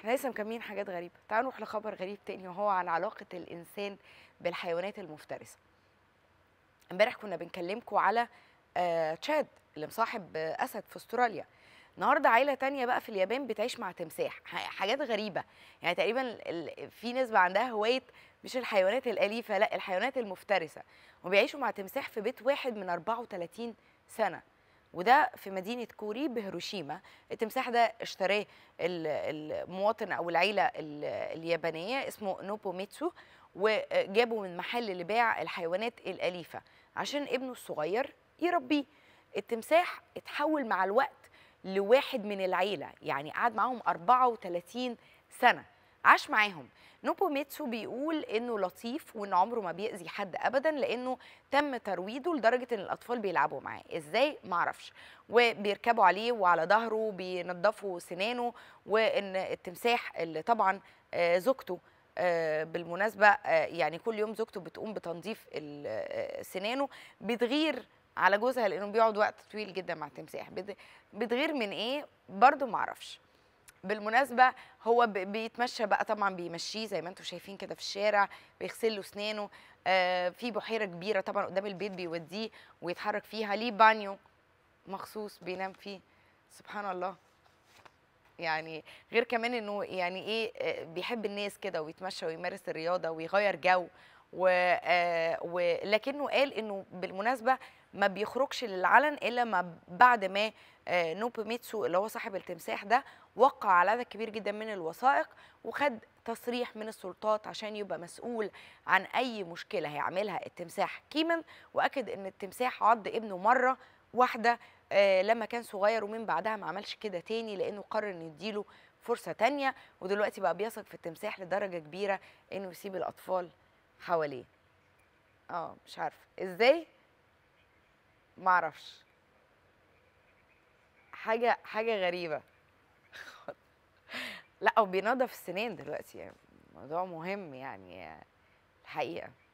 احنا لسه مكملين حاجات غريبه تعالوا نروح لخبر غريب تاني وهو عن علاقه الانسان بالحيوانات المفترسه امبارح كنا بنكلمكم على آه، تشاد اللي مصاحب آه، اسد في استراليا النهارده عيله تانية بقى في اليابان بتعيش مع تمساح حاجات غريبه يعني تقريبا في نسبه عندها هوايه مش الحيوانات الاليفه لا الحيوانات المفترسه وبيعيشوا مع تمساح في بيت واحد من 34 سنه وده في مدينه كوري بهيروشيما التمساح ده اشتراه المواطن او العيله اليابانيه اسمه نوبو ميتسو وجابه من محل اللي باع الحيوانات الاليفه عشان ابنه الصغير يربيه التمساح اتحول مع الوقت لواحد من العيله يعني قعد معاهم 34 سنه عاش معاهم نوبو ميتسو بيقول انه لطيف وان عمره ما بيأذي حد ابدا لانه تم ترويضه لدرجه ان الاطفال بيلعبوا معاه ازاي معرفش وبيركبوا عليه وعلى ظهره بينضفوا سنانه وان التمساح اللي طبعا آه، زوجته آه، بالمناسبه آه، يعني كل يوم زوجته بتقوم بتنظيف سنانه بتغير على جوزها لانه بيقعد وقت طويل جدا مع التمساح بتغير من ايه برضه معرفش بالمناسبه هو بيتمشى بقى طبعا بيمشيه زي ما انتم شايفين كده في الشارع بيغسل له اسنانه آه، في بحيره كبيره طبعا قدام البيت بيوديه ويتحرك فيها ليه بانيو مخصوص بينام فيه سبحان الله يعني غير كمان انه يعني ايه آه، بيحب الناس كده ويتمشى ويمارس الرياضه ويغير جو و آه، ولكنه قال انه بالمناسبه ما بيخرجش للعلن الا ما بعد ما آه، نوبو ميتسو اللي هو صاحب التمساح ده وقع على عدد كبير جدا من الوثائق وخد تصريح من السلطات عشان يبقى مسؤول عن اي مشكله هيعملها التمساح كيمن واكد ان التمساح عض ابنه مره واحده آه، لما كان صغير ومن بعدها ما عملش كده تاني لانه قرر انه يديله فرصه تانيه ودلوقتي بقى بيثق في التمساح لدرجه كبيره انه يسيب الاطفال حواليه اه مش عارفه ازاي معرفش حاجه حاجه غريبه لا وبينضف السنين دلوقتي يعني موضوع مهم يعني الحقيقه